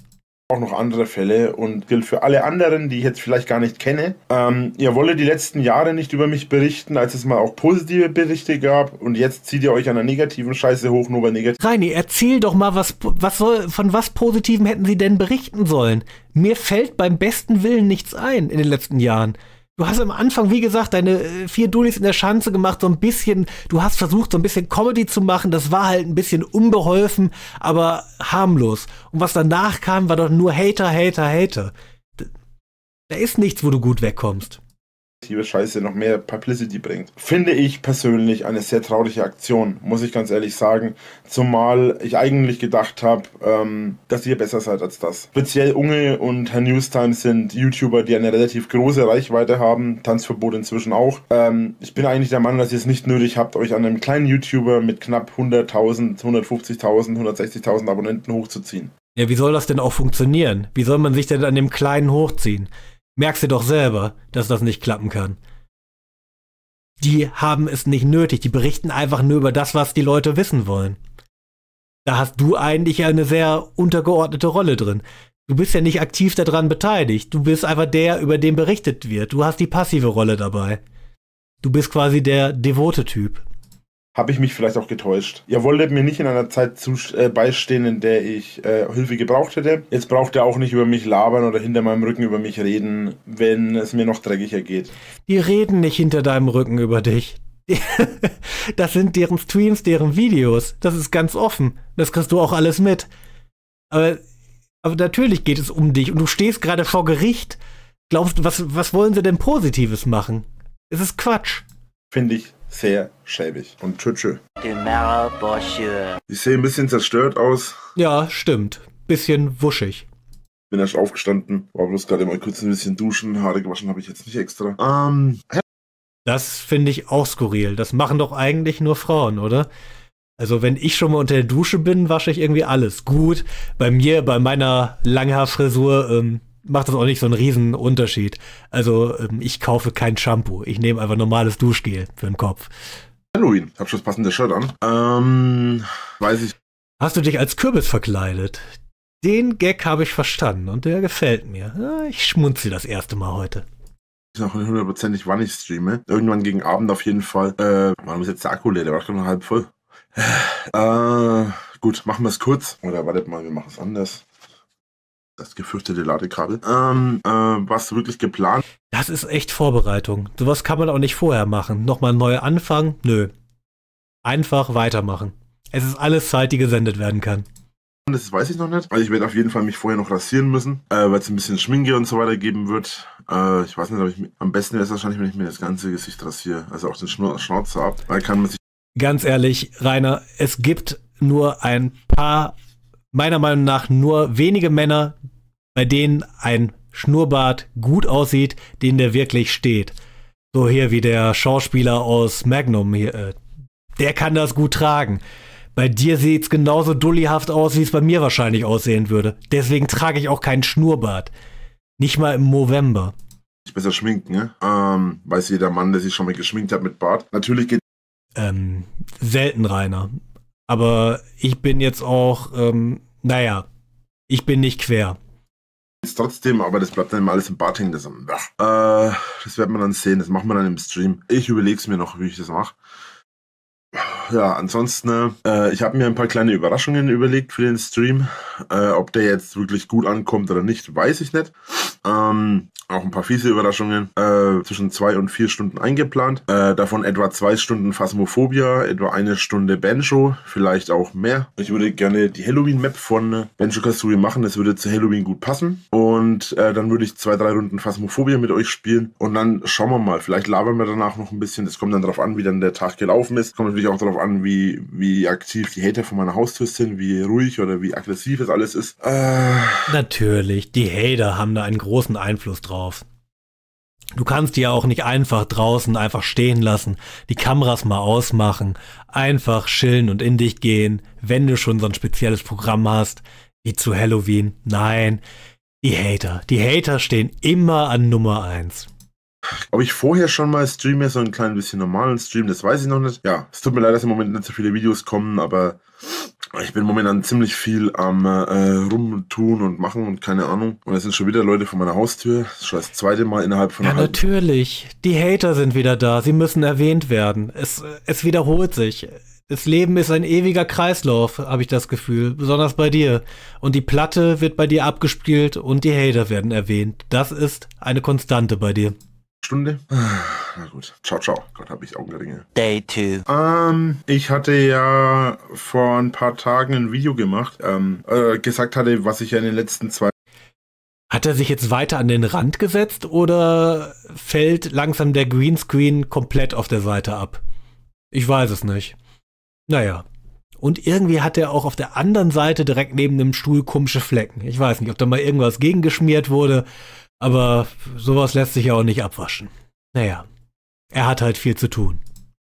auch noch andere Fälle und gilt für alle anderen, die ich jetzt vielleicht gar nicht kenne. Ähm, ihr wolle die letzten Jahre nicht über mich berichten, als es mal auch positive Berichte gab und jetzt zieht ihr euch an der negativen Scheiße hoch, nur bei negativen. Reini, erzähl doch mal, was, was soll, von was Positivem hätten sie denn berichten sollen? Mir fällt beim besten Willen nichts ein in den letzten Jahren. Du hast am Anfang, wie gesagt, deine äh, vier Dulis in der Schanze gemacht, so ein bisschen, du hast versucht, so ein bisschen Comedy zu machen, das war halt ein bisschen unbeholfen, aber harmlos. Und was danach kam, war doch nur Hater, Hater, Hater. Da ist nichts, wo du gut wegkommst. Scheiße noch mehr Publicity bringt. Finde ich persönlich eine sehr traurige Aktion, muss ich ganz ehrlich sagen. Zumal ich eigentlich gedacht habe, ähm, dass ihr besser seid als das. Speziell Unge und Herr Newstime sind YouTuber, die eine relativ große Reichweite haben, Tanzverbot inzwischen auch. Ähm, ich bin eigentlich der Mann, dass ihr es nicht nötig habt, euch an einem kleinen YouTuber mit knapp 100.000, 150.000, 160.000 Abonnenten hochzuziehen. Ja, wie soll das denn auch funktionieren? Wie soll man sich denn an dem Kleinen hochziehen? Merkst du doch selber, dass das nicht klappen kann. Die haben es nicht nötig. Die berichten einfach nur über das, was die Leute wissen wollen. Da hast du eigentlich eine sehr untergeordnete Rolle drin. Du bist ja nicht aktiv daran beteiligt. Du bist einfach der, über den berichtet wird. Du hast die passive Rolle dabei. Du bist quasi der devote Typ habe ich mich vielleicht auch getäuscht. Ihr wolltet mir nicht in einer Zeit zu, äh, beistehen, in der ich äh, Hilfe gebraucht hätte. Jetzt braucht ihr auch nicht über mich labern oder hinter meinem Rücken über mich reden, wenn es mir noch dreckiger geht. Die reden nicht hinter deinem Rücken über dich. das sind deren Streams, deren Videos. Das ist ganz offen. Das kriegst du auch alles mit. Aber, aber natürlich geht es um dich und du stehst gerade vor Gericht. Glaubst du, was, was wollen sie denn Positives machen? Es ist Quatsch. Finde ich sehr schäbig und tschütsche. Ich sehe ein bisschen zerstört aus. Ja, stimmt. Bisschen wuschig. Bin erst aufgestanden, war bloß gerade mal kurz ein bisschen duschen, Haare gewaschen habe ich jetzt nicht extra. Ähm, das finde ich auch skurril. Das machen doch eigentlich nur Frauen, oder? Also wenn ich schon mal unter der Dusche bin, wasche ich irgendwie alles. Gut, bei mir, bei meiner Langhaarfrisur, ähm, macht das auch nicht so einen riesen Unterschied. Also ähm, ich kaufe kein Shampoo. Ich nehme einfach normales Duschgel für den Kopf. Halloween. Hab schon das passende Shirt an. Ähm, weiß ich. Hast du dich als Kürbis verkleidet? Den Gag habe ich verstanden und der gefällt mir. Ah, ich schmunzel das erste Mal heute. Ich weiß noch nicht hundertprozentig, wann ich streame. Irgendwann gegen Abend auf jeden Fall. Äh, wann ist jetzt der Akku leer? Der war schon halb voll. Äh, gut, machen wir es kurz. Oder wartet mal, wir machen es anders das gefürchtete Ladekabel, ähm, äh, was wirklich geplant. Das ist echt Vorbereitung. Sowas kann man auch nicht vorher machen. Nochmal neu anfangen? Nö. Einfach weitermachen. Es ist alles Zeit, die gesendet werden kann. Das weiß ich noch nicht. Also ich werde auf jeden Fall mich vorher noch rasieren müssen, äh, weil es ein bisschen Schminke und so weiter geben wird. Äh, ich weiß nicht, ob ich mich, am besten wäre es wahrscheinlich, wenn ich mir das ganze Gesicht rasiere, also auch den Schnur ab. Weil kann man sich Ganz ehrlich, Rainer, es gibt nur ein paar, meiner Meinung nach nur wenige Männer, bei denen ein Schnurrbart gut aussieht, den der wirklich steht. So hier wie der Schauspieler aus Magnum hier. Äh, der kann das gut tragen. Bei dir sieht's genauso dullyhaft aus, wie es bei mir wahrscheinlich aussehen würde. Deswegen trage ich auch keinen Schnurrbart. Nicht mal im November. Ich besser schminken, ne? Ähm, weiß jeder Mann, der sich schon mal geschminkt hat mit Bart. Natürlich geht. Ähm, selten reiner. Aber ich bin jetzt auch, ähm, naja, ich bin nicht quer es trotzdem, aber das bleibt dann immer alles im Bad hängen. Das, äh, das wird man dann sehen, das machen wir dann im Stream. Ich überlege es mir noch, wie ich das mache ja, ansonsten, äh, ich habe mir ein paar kleine Überraschungen überlegt für den Stream. Äh, ob der jetzt wirklich gut ankommt oder nicht, weiß ich nicht. Ähm, auch ein paar fiese Überraschungen. Äh, zwischen zwei und vier Stunden eingeplant. Äh, davon etwa zwei Stunden Phasmophobia, etwa eine Stunde Banjo, vielleicht auch mehr. Ich würde gerne die Halloween-Map von Banjo Kazooie machen. Das würde zu Halloween gut passen. Und äh, dann würde ich zwei, drei Runden Phasmophobia mit euch spielen. Und dann schauen wir mal. Vielleicht labern wir danach noch ein bisschen. Das kommt dann darauf an, wie dann der Tag gelaufen ist. Kommt natürlich auch darauf an, wie, wie aktiv die Hater von meiner Haustür sind, wie ruhig oder wie aggressiv es alles ist. Äh. Natürlich, die Hater haben da einen großen Einfluss drauf. Du kannst die ja auch nicht einfach draußen einfach stehen lassen, die Kameras mal ausmachen, einfach chillen und in dich gehen, wenn du schon so ein spezielles Programm hast, wie zu Halloween. Nein, die Hater. Die Hater stehen immer an Nummer 1. Ob ich vorher schon mal streame, so ein klein bisschen normalen Stream, das weiß ich noch nicht. Ja, es tut mir leid, dass im Moment nicht so viele Videos kommen, aber ich bin momentan ziemlich viel am äh, Rumtun und Machen und keine Ahnung. Und es sind schon wieder Leute vor meiner Haustür. Das ist zweite Mal innerhalb von einer Ja, natürlich. Die Hater sind wieder da. Sie müssen erwähnt werden. Es, es wiederholt sich. Das Leben ist ein ewiger Kreislauf, habe ich das Gefühl. Besonders bei dir. Und die Platte wird bei dir abgespielt und die Hater werden erwähnt. Das ist eine Konstante bei dir. Stunde. Na gut. Ciao, ciao. Gott, habe ich Augenringe. Day 2. Ähm, ich hatte ja vor ein paar Tagen ein Video gemacht, ähm, äh, gesagt hatte, was ich ja in den letzten zwei hat er sich jetzt weiter an den Rand gesetzt oder fällt langsam der Greenscreen komplett auf der Seite ab? Ich weiß es nicht. Naja. Und irgendwie hat er auch auf der anderen Seite direkt neben dem Stuhl komische Flecken. Ich weiß nicht, ob da mal irgendwas gegengeschmiert wurde aber sowas lässt sich ja auch nicht abwaschen. Naja, er hat halt viel zu tun.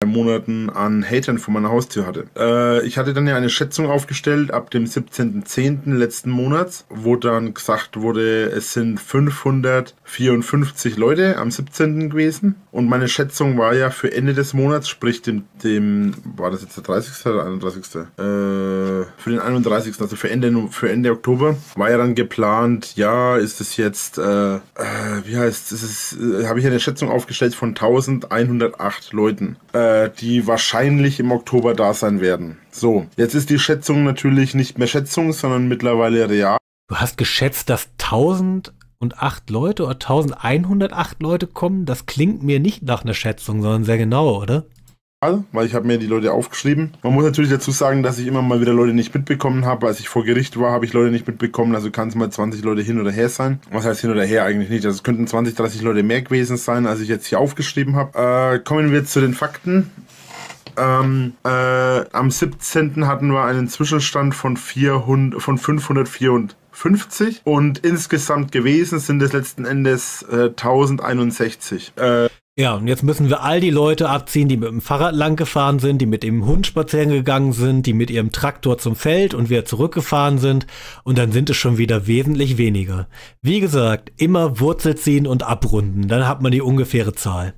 Monaten an Hatern vor meiner Haustür hatte. Äh, ich hatte dann ja eine Schätzung aufgestellt ab dem 17.10. letzten Monats, wo dann gesagt wurde, es sind 554 Leute am 17. gewesen. Und meine Schätzung war ja für Ende des Monats, sprich dem, dem war das jetzt der 30. oder 31.? Äh, für den 31. also für Ende, für Ende Oktober, war ja dann geplant, ja, ist es jetzt, äh, äh wie heißt es, äh, habe ich eine Schätzung aufgestellt von 1108 Leuten. Äh, äh, die wahrscheinlich im Oktober da sein werden. So, jetzt ist die Schätzung natürlich nicht mehr Schätzung, sondern mittlerweile real. Du hast geschätzt, dass 1008 Leute oder 1108 Leute kommen? Das klingt mir nicht nach einer Schätzung, sondern sehr genau, oder? weil ich habe mir die Leute aufgeschrieben. Man muss natürlich dazu sagen, dass ich immer mal wieder Leute nicht mitbekommen habe. Als ich vor Gericht war, habe ich Leute nicht mitbekommen. Also kann es mal 20 Leute hin oder her sein. Was heißt hin oder her eigentlich nicht? Also es könnten 20, 30 Leute mehr gewesen sein, als ich jetzt hier aufgeschrieben habe. Äh, kommen wir zu den Fakten. Ähm, äh, am 17. hatten wir einen Zwischenstand von, 400, von 554 und insgesamt gewesen sind es letzten Endes äh, 1061. Äh, ja, und jetzt müssen wir all die Leute abziehen, die mit dem Fahrrad langgefahren sind, die mit dem Hund spazieren gegangen sind, die mit ihrem Traktor zum Feld und wieder zurückgefahren sind. Und dann sind es schon wieder wesentlich weniger. Wie gesagt, immer Wurzel ziehen und abrunden, dann hat man die ungefähre Zahl.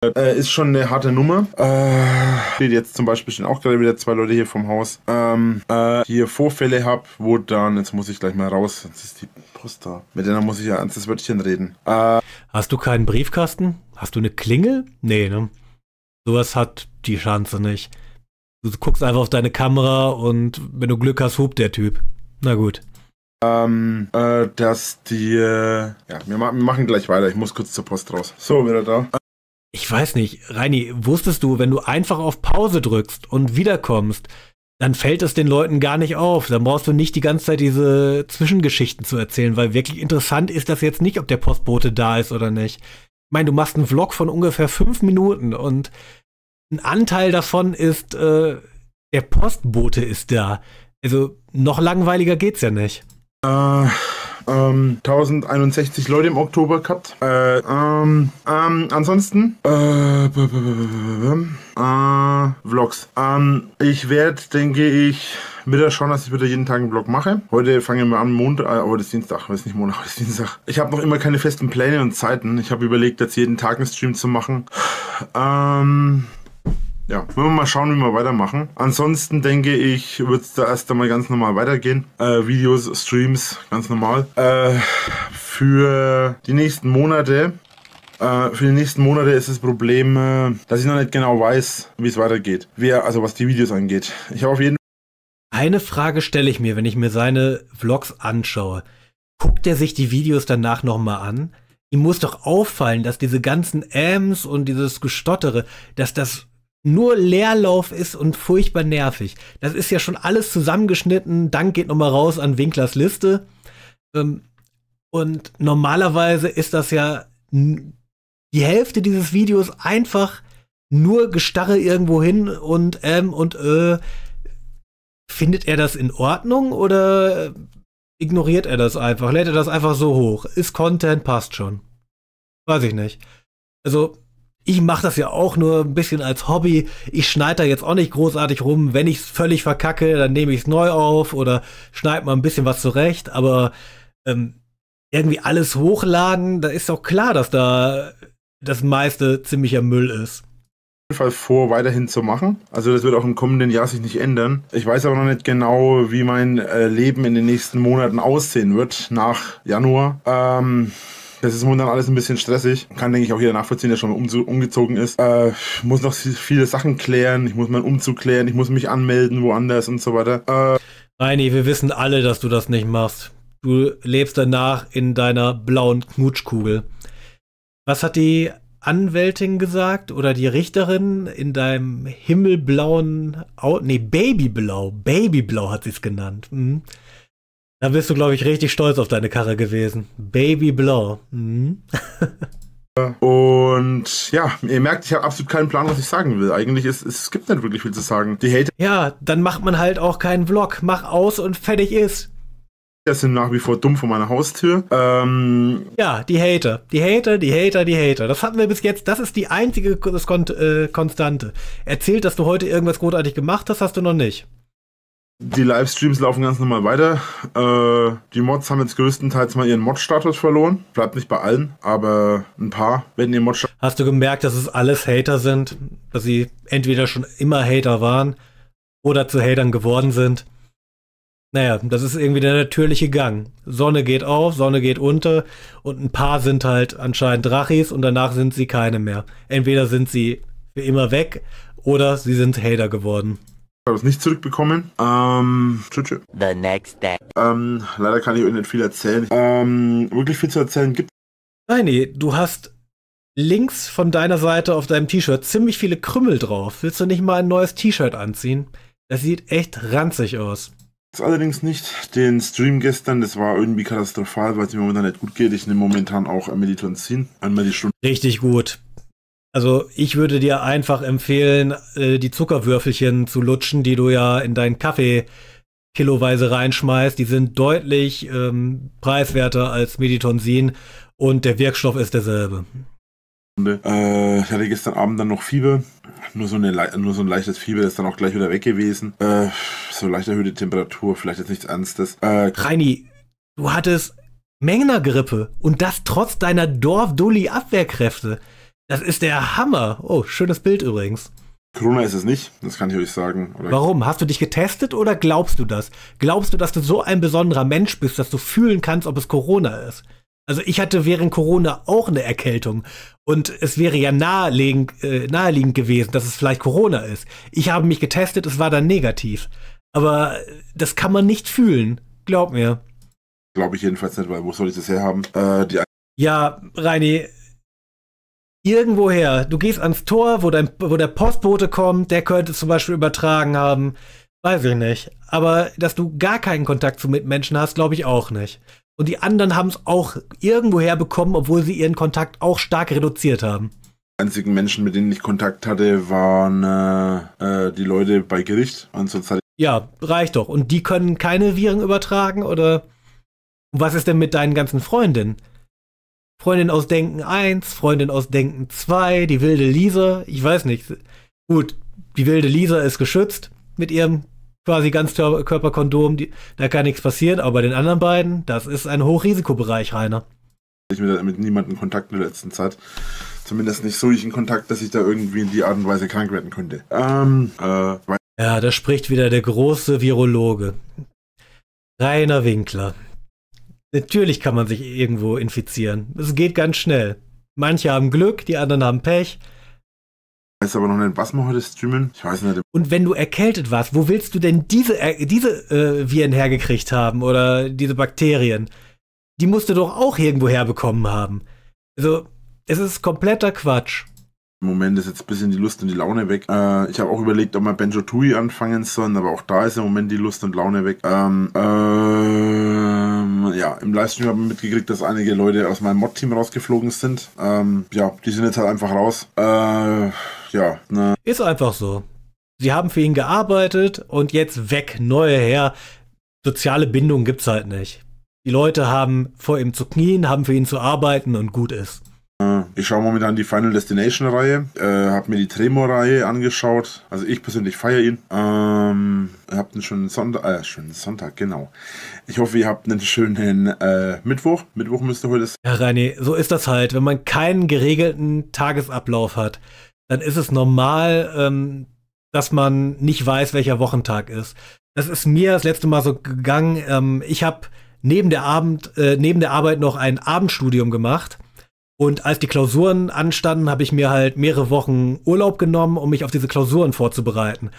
Äh, ist schon eine harte Nummer. Äh, steht jetzt zum Beispiel stehen auch gerade wieder zwei Leute hier vom Haus. Ähm, äh, hier Vorfälle hab, wo dann, jetzt muss ich gleich mal raus, jetzt ist die Post da. Mit denen muss ich ja ernstes Wörtchen reden. Äh, Hast du keinen Briefkasten? Hast du eine Klingel? Nee, ne? Sowas hat die Chance nicht. Du guckst einfach auf deine Kamera und wenn du Glück hast, hupt der Typ. Na gut. Ähm, äh, dass die, äh, ja, wir, ma wir machen gleich weiter. Ich muss kurz zur Post raus. So, wieder da ich weiß nicht, Reini, wusstest du, wenn du einfach auf Pause drückst und wiederkommst, dann fällt es den Leuten gar nicht auf. Dann brauchst du nicht die ganze Zeit diese Zwischengeschichten zu erzählen, weil wirklich interessant ist das jetzt nicht, ob der Postbote da ist oder nicht. Ich meine, du machst einen Vlog von ungefähr fünf Minuten und ein Anteil davon ist, äh, der Postbote ist da. Also noch langweiliger geht's ja nicht. Äh, ähm, 1061 Leute im Oktober gehabt. Äh, ähm, ähm, ansonsten, äh, äh, Vlogs. Ähm, ich werde, denke ich, wieder schauen, dass ich wieder jeden Tag einen Vlog mache. Heute fangen wir an, Montag, äh, aber das ist Dienstag, das ist nicht Montag, das ist Dienstag. Ich habe noch immer keine festen Pläne und Zeiten. Ich habe überlegt, jetzt jeden Tag einen Stream zu machen. Ähm, ja, wollen wir mal schauen, wie wir weitermachen. Ansonsten denke ich, wird es da erst einmal ganz normal weitergehen. Äh, Videos, Streams, ganz normal. Äh, für die nächsten Monate äh, für die nächsten Monate ist das Problem, äh, dass ich noch nicht genau weiß, wie es weitergeht. Wer, also was die Videos angeht. Ich habe auf jeden Eine Frage stelle ich mir, wenn ich mir seine Vlogs anschaue. Guckt er sich die Videos danach nochmal an? Ihm muss doch auffallen, dass diese ganzen Ams und dieses Gestottere, dass das nur Leerlauf ist und furchtbar nervig. Das ist ja schon alles zusammengeschnitten. Dank geht nochmal raus an Winklers Liste. Ähm, und normalerweise ist das ja die Hälfte dieses Videos einfach nur Gestarre irgendwo hin und ähm und äh. Findet er das in Ordnung oder ignoriert er das einfach? Lädt er das einfach so hoch? Ist Content, passt schon. Weiß ich nicht. Also, ich mache das ja auch nur ein bisschen als Hobby. Ich schneide da jetzt auch nicht großartig rum. Wenn ich es völlig verkacke, dann nehme ich es neu auf oder schneide mal ein bisschen was zurecht. Aber ähm, irgendwie alles hochladen, da ist doch klar, dass da das meiste ziemlicher Müll ist. Auf jeden Fall vor, weiterhin zu machen. Also das wird auch im kommenden Jahr sich nicht ändern. Ich weiß aber noch nicht genau, wie mein äh, Leben in den nächsten Monaten aussehen wird nach Januar. Ähm, das ist momentan alles ein bisschen stressig. Kann, denke ich, auch jeder nachvollziehen, der schon umgezogen ist. Äh, muss noch viele Sachen klären. Ich muss meinen Umzug klären. Ich muss mich anmelden woanders und so weiter. Äh, Nein, wir wissen alle, dass du das nicht machst. Du lebst danach in deiner blauen Knutschkugel. Was hat die Anwältin gesagt oder die Richterin in deinem himmelblauen, Au nee, Babyblau, Babyblau hat sie es genannt. Mhm. Da bist du, glaube ich, richtig stolz auf deine Karre gewesen. Baby Blau. Mhm. Und ja, ihr merkt, ich habe absolut keinen Plan, was ich sagen will. Eigentlich ist es gibt nicht wirklich viel zu sagen. Die Hater. Ja, dann macht man halt auch keinen Vlog. Mach aus und fertig ist. Das sind nach wie vor dumm vor meiner Haustür. Ähm ja, die Hater. Die Hater, die Hater, die Hater. Das hatten wir bis jetzt. Das ist die einzige äh, Konstante. Erzählt, dass du heute irgendwas großartig gemacht hast, hast du noch nicht. Die Livestreams laufen ganz normal weiter. Äh, die Mods haben jetzt größtenteils mal ihren Mod-Status verloren. Bleibt nicht bei allen, aber ein paar werden ihren Mod-Status. Hast du gemerkt, dass es alles Hater sind? Dass sie entweder schon immer Hater waren oder zu Hatern geworden sind? Naja, das ist irgendwie der natürliche Gang. Sonne geht auf, Sonne geht unter und ein paar sind halt anscheinend Drachis und danach sind sie keine mehr. Entweder sind sie für immer weg oder sie sind Hater geworden habe es nicht zurückbekommen. Ähm, tschüss. Tschü. The next day. Ähm, leider kann ich euch nicht viel erzählen. Ähm, wirklich viel zu erzählen gibt. Nein, nee, du hast links von deiner Seite auf deinem T-Shirt ziemlich viele Krümmel drauf. Willst du nicht mal ein neues T-Shirt anziehen? Das sieht echt ranzig aus. Das allerdings nicht. Den Stream gestern, das war irgendwie katastrophal, weil es mir momentan nicht gut geht. Ich nehme momentan auch Meditonzin. Einmal die Stunde. Richtig gut. Also ich würde dir einfach empfehlen, äh, die Zuckerwürfelchen zu lutschen, die du ja in deinen Kaffee kiloweise reinschmeißt. Die sind deutlich ähm, preiswerter als Meditonsin und der Wirkstoff ist derselbe. Äh, ich hatte gestern Abend dann noch Fieber. Nur so, eine, nur so ein leichtes Fieber ist dann auch gleich wieder weg gewesen. Äh, so leicht erhöhte Temperatur, vielleicht jetzt nichts Ernstes. Äh, Reini, du hattest Mengnergrippe und das trotz deiner Dorf-Dulli-Abwehrkräfte. Das ist der Hammer. Oh, schönes Bild übrigens. Corona ist es nicht, das kann ich euch sagen. Oder Warum? Hast du dich getestet oder glaubst du das? Glaubst du, dass du so ein besonderer Mensch bist, dass du fühlen kannst, ob es Corona ist? Also ich hatte während Corona auch eine Erkältung und es wäre ja naheliegend, äh, naheliegend gewesen, dass es vielleicht Corona ist. Ich habe mich getestet, es war dann negativ. Aber das kann man nicht fühlen, glaub mir. Glaube ich jedenfalls nicht, weil wo soll ich das herhaben? Äh, ja, Reini, irgendwoher, du gehst ans Tor, wo, dein, wo der Postbote kommt, der könnte zum Beispiel übertragen haben. Weiß ich nicht. Aber dass du gar keinen Kontakt zu Mitmenschen hast, glaube ich auch nicht. Und die anderen haben es auch irgendwoher bekommen, obwohl sie ihren Kontakt auch stark reduziert haben. Die einzigen Menschen, mit denen ich Kontakt hatte, waren äh, äh die Leute bei Gericht. Ansonsten ja, reicht doch. Und die können keine Viren übertragen oder? Was ist denn mit deinen ganzen Freundinnen? Freundin aus Denken 1, Freundin aus Denken 2, die wilde Lisa, ich weiß nicht. Gut, die wilde Lisa ist geschützt mit ihrem quasi Ganzkörperkondom, da kann nichts passieren, aber bei den anderen beiden, das ist ein Hochrisikobereich, Rainer. Ich mit, mit niemandem Kontakt in der letzten Zeit. Zumindest nicht so ich in Kontakt, dass ich da irgendwie in die Art und Weise krank werden könnte. Ähm, äh, ja, da spricht wieder der große Virologe. Rainer Winkler. Natürlich kann man sich irgendwo infizieren. Es geht ganz schnell. Manche haben Glück, die anderen haben Pech. Ich weiß aber noch nicht, was wir heute streamen. Ich weiß nicht. Und wenn du erkältet warst, wo willst du denn diese, äh, diese äh, Viren hergekriegt haben oder diese Bakterien? Die musst du doch auch irgendwo herbekommen haben. Also, es ist kompletter Quatsch. Im Moment ist jetzt ein bisschen die Lust und die Laune weg. Äh, ich habe auch überlegt, ob wir Benjo Tui anfangen sollen, aber auch da ist im Moment die Lust und Laune weg. Ähm, äh. Äh, ja, im Livestream haben wir mitgekriegt, dass einige Leute aus meinem Mod-Team rausgeflogen sind. Ähm, ja, die sind jetzt halt einfach raus. Äh, ja, ne. Ist einfach so. Sie haben für ihn gearbeitet und jetzt weg, neue her. Soziale Bindung gibt's halt nicht. Die Leute haben vor ihm zu knien, haben für ihn zu arbeiten und gut ist. Äh, ich schaue momentan die Final Destination Reihe, äh, habe mir die Tremor Reihe angeschaut. Also ich persönlich feiere ihn. Ähm, habt einen schönen Sonntag, äh, schönen Sonntag, genau. Ich hoffe, ihr habt einen schönen äh, Mittwoch. Mittwoch müsste heute. Ja, Reini, so ist das halt. Wenn man keinen geregelten Tagesablauf hat, dann ist es normal, ähm, dass man nicht weiß, welcher Wochentag ist. Das ist mir das letzte Mal so gegangen. Ähm, ich habe neben der Abend, äh, neben der Arbeit noch ein Abendstudium gemacht. Und als die Klausuren anstanden, habe ich mir halt mehrere Wochen Urlaub genommen, um mich auf diese Klausuren vorzubereiten.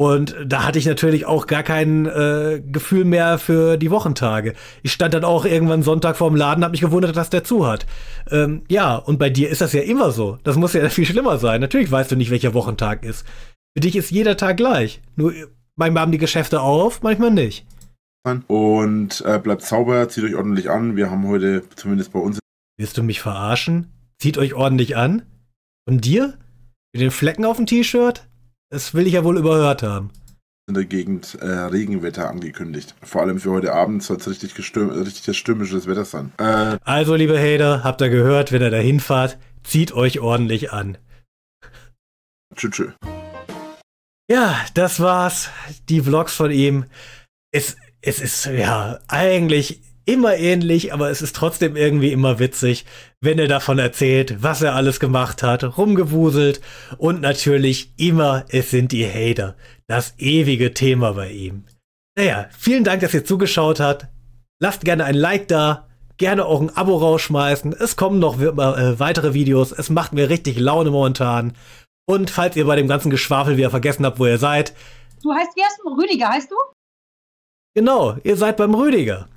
Und da hatte ich natürlich auch gar kein äh, Gefühl mehr für die Wochentage. Ich stand dann auch irgendwann Sonntag vorm Laden, habe mich gewundert, dass der zu hat. Ähm, ja, und bei dir ist das ja immer so. Das muss ja viel schlimmer sein. Natürlich weißt du nicht, welcher Wochentag ist. Für dich ist jeder Tag gleich. Nur äh, manchmal haben die Geschäfte auf, manchmal nicht. Und äh, bleibt sauber, zieht euch ordentlich an. Wir haben heute zumindest bei uns. Willst du mich verarschen? Zieht euch ordentlich an? Und dir? Mit den Flecken auf dem T-Shirt? Das will ich ja wohl überhört haben. In der Gegend äh, Regenwetter angekündigt. Vor allem für heute Abend soll es richtig, gestürm richtig stürmisches Wetter sein. Äh, also, liebe Hater, habt ihr gehört, wenn ihr da hinfahrt, zieht euch ordentlich an. Tschüss. Tschü. Ja, das war's. Die Vlogs von ihm. Es, es ist, ja, eigentlich immer ähnlich, aber es ist trotzdem irgendwie immer witzig, wenn er davon erzählt, was er alles gemacht hat, rumgewuselt und natürlich immer, es sind die Hater. Das ewige Thema bei ihm. Naja, vielen Dank, dass ihr zugeschaut habt. Lasst gerne ein Like da, gerne auch ein Abo rausschmeißen. Es kommen noch äh, weitere Videos. Es macht mir richtig Laune momentan. Und falls ihr bei dem ganzen Geschwafel wieder vergessen habt, wo ihr seid. Du heißt, wie heißt du? Rüdiger, heißt du? Genau, ihr seid beim Rüdiger.